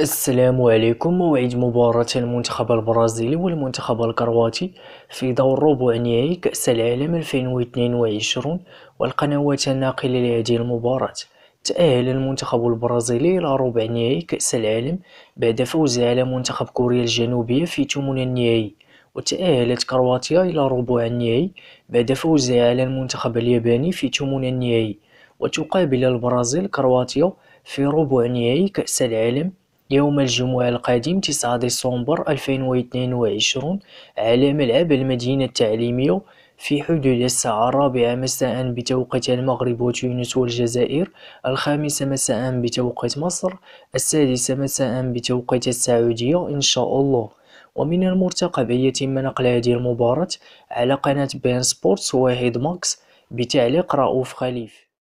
السلام عليكم موعد مباراة المنتخب البرازيلي والمنتخب الكرواتي في دور ربع نهائي كأس العالم 2022 والقنوات الناقلة لهذه المباراة تأهل المنتخب البرازيلي إلى ربع نهائي كأس العالم بعد فوزه على منتخب كوريا الجنوبية في ثمن النهائي وتأهلت كرواتيا إلى ربع النهائي بعد فوزها على المنتخب الياباني في ثمن النهائي وتقابل البرازيل كرواتيا في ربع نهائي كأس العالم يوم الجمعة القادم 9 ديسمبر 2022 على ملعب المدينة التعليمية في حدود الساعة الرابعة مساء بتوقيت المغرب وتونس والجزائر الخامسة مساء بتوقيت مصر السادسة مساء بتوقيت السعودية إن شاء الله ومن المرتقب أن يتم نقل هذه المباراة على قناة بين سبورتس واحد ماكس بتعليق رؤوف خليفه